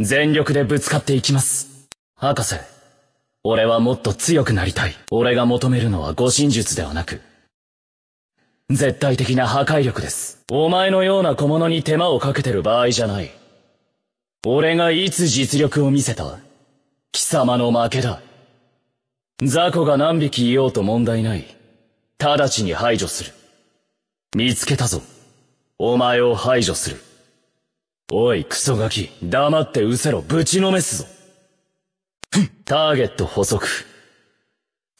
全力でぶつかっていきます。博士、俺はもっと強くなりたい。俺が求めるのは護身術ではなく、絶対的な破壊力です。お前のような小物に手間をかけてる場合じゃない。俺がいつ実力を見せた貴様の負けだ。雑魚が何匹いようと問題ない。直ちに排除する。見つけたぞ。お前を排除する。おい、クソガキ、黙ってうせろ、ぶちのめすぞ。ターゲット捕捉。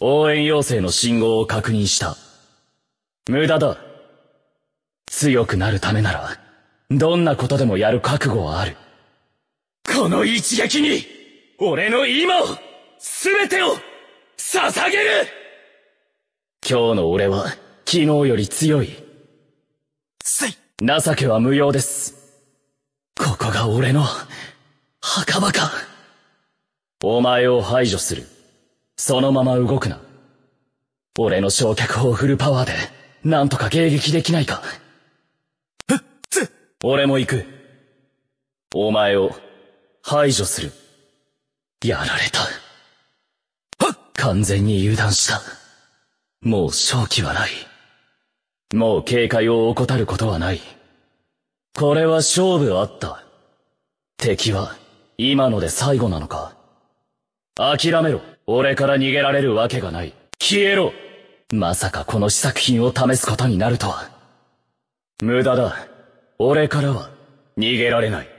応援要請の信号を確認した。無駄だ。強くなるためなら、どんなことでもやる覚悟はある。この一撃に、俺の今を、すべてを、捧げる今日の俺は、昨日より強い。情けは無用です。が俺の墓場かお前を排除する。そのまま動くな。俺の焼却法フルパワーで、なんとか迎撃できないか。俺も行く。お前を排除する。やられた。完全に油断した。もう勝機はない。もう警戒を怠ることはない。これは勝負あった。敵は、今ので最後なのか諦めろ。俺から逃げられるわけがない。消えろまさかこの試作品を試すことになるとは。無駄だ。俺からは逃げられない。